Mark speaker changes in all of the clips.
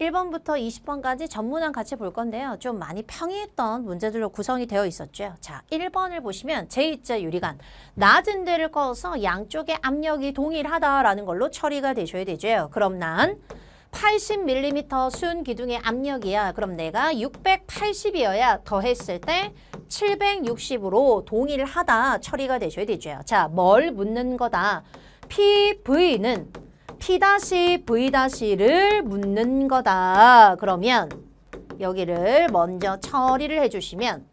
Speaker 1: 1번부터 20번까지 전문안 같이 볼 건데요. 좀 많이 평이했던 문제들로 구성이 되어 있었죠. 자, 1번을 보시면 제2자 유리관, 낮은 데를 꺼서 양쪽의 압력이 동일하다라는 걸로 처리가 되셔야 되죠. 그럼 난 80mm 순 기둥의 압력이야. 그럼 내가 680이어야 더했을 때 760으로 동일하다 처리가 되셔야 되죠. 자, 뭘 묻는 거다. PV는 P-V-를 묻는 거다. 그러면 여기를 먼저 처리를 해주시면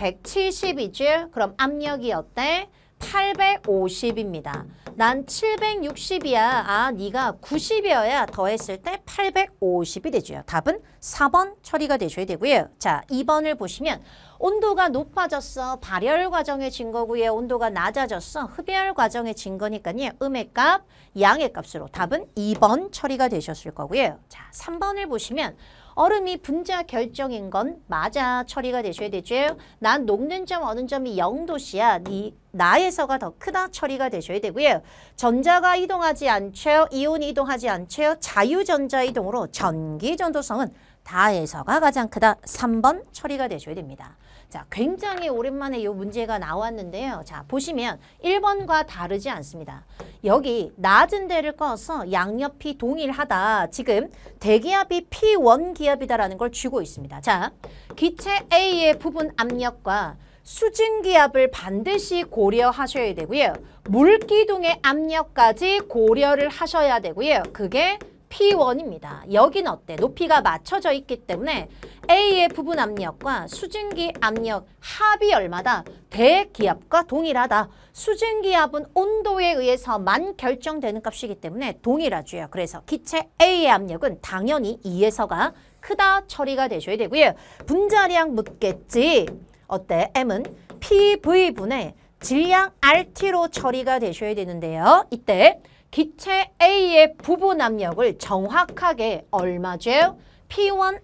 Speaker 1: 1 7 2이 그럼 압력이 어때? 850입니다. 난 760이야. 아, 네가 90이어야 더했을 때 850이 되죠. 답은 4번 처리가 되셔야 되고요. 자, 2번을 보시면 온도가 높아졌어. 발열 과정에 진 거고요. 온도가 낮아졌어. 흡열 과정에 진 거니까요. 음의 값, 양의 값으로 답은 2번 처리가 되셨을 거고요. 자, 3번을 보시면 얼음이 분자 결정인 건 맞아. 처리가 되셔야 되죠. 난 녹는 점 어느 점이 0도씨야. 네 나에서가 더 크다 처리가 되셔야 되고요. 전자가 이동하지 않죠. 이온이 이동하지 않죠. 자유전자 이동으로 전기 전도성은 다에서가 가장 크다. 3번 처리가 되셔야 됩니다. 자, 굉장히 오랜만에 이 문제가 나왔는데요. 자, 보시면 1번과 다르지 않습니다. 여기 낮은 데를 꺼서 양옆이 동일하다. 지금 대기압이 P1 기압이다라는 걸 쥐고 있습니다. 자, 기체 A의 부분 압력과 수증기압을 반드시 고려하셔야 되고요. 물기둥의 압력까지 고려를 하셔야 되고요. 그게 P1입니다. 여긴 어때? 높이가 맞춰져 있기 때문에 A의 부분 압력과 수증기 압력 합이 열마다 대기압과 동일하다. 수증기압은 온도에 의해서만 결정되는 값이기 때문에 동일하죠. 그래서 기체 A의 압력은 당연히 2에서가 크다 처리가 되셔야 되고요. 분자량 묻겠지. 어때? M은 PV분의 질량 RT로 처리가 되셔야 되는데요. 이때 기체 A의 부부 압력을 정확하게 얼마죠? P1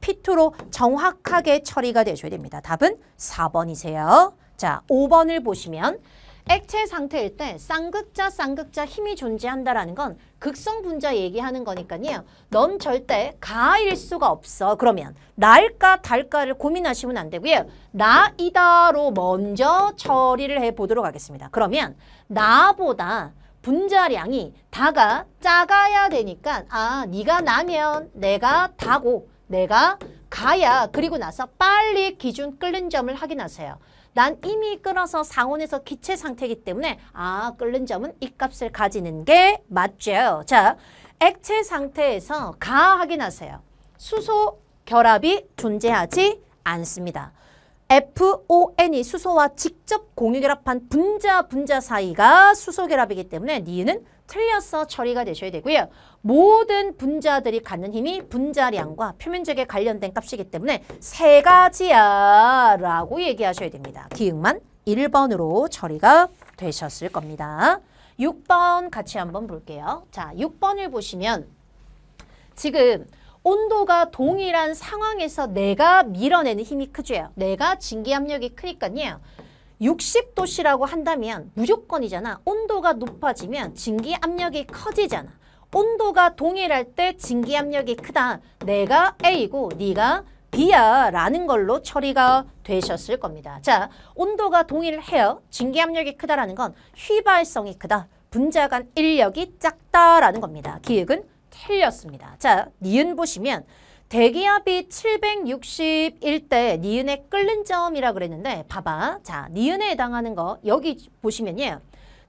Speaker 1: P2로 정확하게 처리가 되셔야 됩니다. 답은 4번이세요. 자, 5번을 보시면 액체 상태일 때 쌍극자 쌍극자 힘이 존재한다라는 건 극성 분자 얘기하는 거니까요. 넌 절대 가일 수가 없어. 그러면 날까 달까를 고민하시면 안 되고요. 나이다로 먼저 처리를 해보도록 하겠습니다. 그러면 나보다 분자량이 다가 작아야 되니까 아 네가 나면 내가 다고 내가 가야 그리고 나서 빨리 기준 끓는 점을 확인하세요. 난 이미 끓어서 상온에서 기체 상태이기 때문에 아 끓는 점은 이 값을 가지는 게 맞죠. 자 액체 상태에서 가 확인하세요. 수소 결합이 존재하지 않습니다. FON이 수소와 직접 공유결합한 분자 분자 사이가 수소결합이기 때문에 니은은 틀려서 처리가 되셔야 되고요. 모든 분자들이 갖는 힘이 분자량과 표면적에 관련된 값이기 때문에 세 가지야 라고 얘기하셔야 됩니다. 기억만 1번으로 처리가 되셨을 겁니다. 6번 같이 한번 볼게요. 자, 6번을 보시면 지금 온도가 동일한 상황에서 내가 밀어내는 힘이 크죠 내가 증기 압력이 크니까요. 60도씨라고 한다면 무조건이잖아. 온도가 높아지면 증기 압력이 커지잖아. 온도가 동일할 때 증기 압력이 크다. 내가 A고 네가 B야 라는 걸로 처리가 되셨을 겁니다. 자, 온도가 동일해요. 증기 압력이 크다라는 건 휘발성이 크다. 분자 간 인력이 작다라는 겁니다. 기획은 틀렸습니다. 자, 니은 보시면 대기압이 761대 니은에 끓는 점이라 그랬는데 봐봐. 자, 니은에 해당하는 거 여기 보시면요.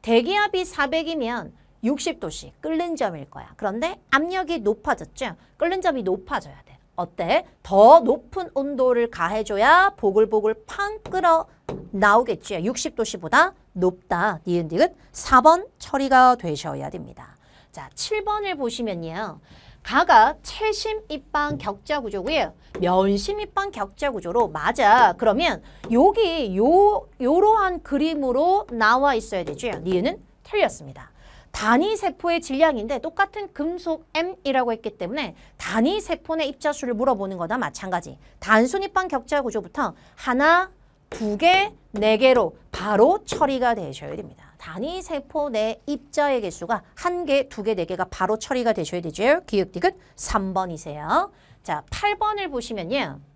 Speaker 1: 대기압이 400이면 60도씩 끓는 점일 거야. 그런데 압력이 높아졌죠? 끓는 점이 높아져야 돼. 어때? 더 높은 온도를 가해줘야 보글보글 팡 끓어 나오겠지. 60도씨보다 높다. 니은 디귿 4번 처리가 되셔야 됩니다. 자, 7번을 보시면요. 가각 칠심 입방 격자 구조고요. 면심 입방 격자 구조로 맞아. 그러면 여기 요 요러한 그림으로 나와 있어야 되죠. 니은 틀렸습니다. 단위 세포의 질량인데 똑같은 금속 M이라고 했기 때문에 단위 세포의 입자수를 물어보는 거나 마찬가지. 단순 입방 격자 구조부터 하나, 두 개, 네 개로 바로 처리가 되셔야 됩니다. 단위 세포 내 입자의 개수가 한 개, 두 개, 네 개가 바로 처리가 되셔야 되죠. 기획딕은 3번이세요. 자, 8번을 보시면요.